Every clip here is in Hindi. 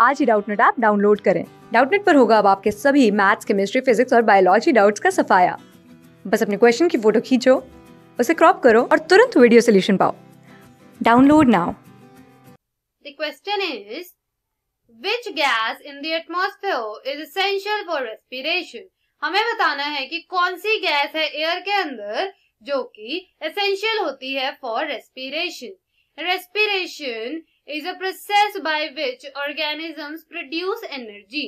आज ही डाउटनेट ऐप डाउनलोड करें डाउटनेट पर होगा अब आपके सभी मैथ्स केमिस्ट्री फिजिक्स और बायोलॉजी डाउट्स का सफाया बस अपने क्वेश्चन की फोटो खींचो उसे क्रॉप करो और तुरंत वीडियो सोल्यूशन पाओ download now the question is which gas in the atmosphere is essential for respiration हमें बताना है कि कौन सी गैस है एयर के अंदर जो कि एसेंशियल होती है for respiration respiration is a process by which organisms produce energy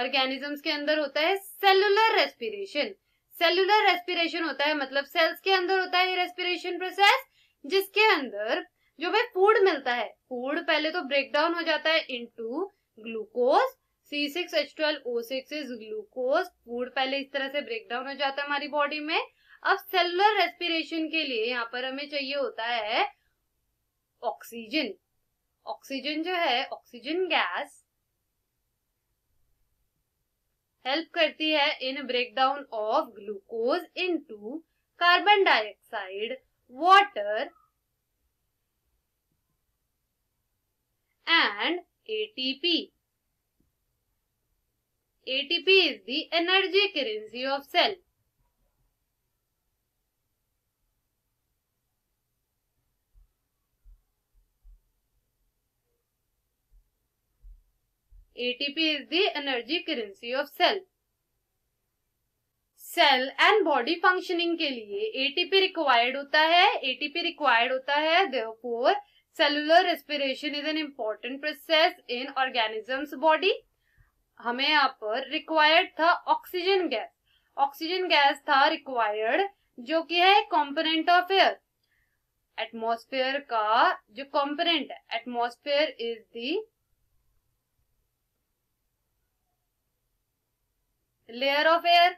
organisms के अंदर होता है सेलुलर रेस्पिरेशन सेलुलर रेस्पिरेशन होता है मतलब सेल्स के अंदर होता है ये रेस्पिरेशन प्रोसेस जिसके अंदर जो भाई फूड मिलता है फूड पहले तो ब्रेक डाउन हो जाता है to glucose C six H twelve O six is glucose food पहले इस तरह से ब्रेक डाउन हो जाता है हमारी बॉडी में अब सेलुलर रेस्पिरेशन के लिए यहाँ पर हमें चाहिए होता है ऑक्सीजन ऑक्सीजन जो है ऑक्सीजन गैस हेल्प करती है in breakdown of glucose into carbon dioxide water a ATP. ATP is the energy currency of cell ATP is the energy currency of cell cell and body functioning के लिए एटीपी रिक्वायर्ड होता है एटीपी रिक्वायर्ड होता है therefore cellular respiration is an important process in organisms body हमें यहाँ पर रिक्वायर्ड था ऑक्सीजन गैस ऑक्सीजन गैस था रिक्वायर्ड जो कि है कॉम्पोनेंट ऑफ एयर एटमोस्फेयर का जो कॉम्पोनेंट है atmosphere is the layer of air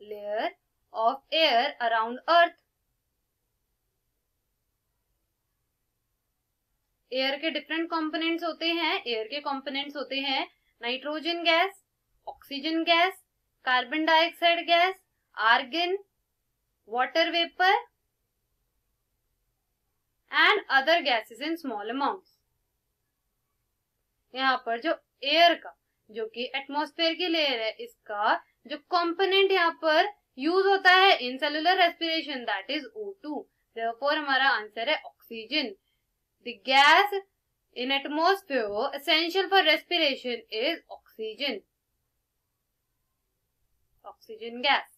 layer of air around earth air के डिफरेंट कंपोनेंट्स होते हैं एयर के कंपोनेंट्स होते हैं nitrogen gas oxygen gas carbon dioxide gas argon water vapour and other gases in small amounts यहाँ पर जो एयर का जो कि एटमॉस्फेयर की लेयर है इसका जो कंपोनेंट यहाँ पर यूज होता है in cellular respiration that is O two हमारा आंसर है oxygen the gas in atmosphere essential for respiration is oxygen oxygen gas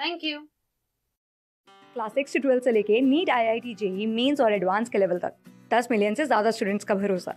thank you class six से ट्वेल्थ से लेके NEET I I T JEE mains और एडवांस के लेवल तक दस मिलियन से ज्यादा स्टूडेंट्स का भरोसा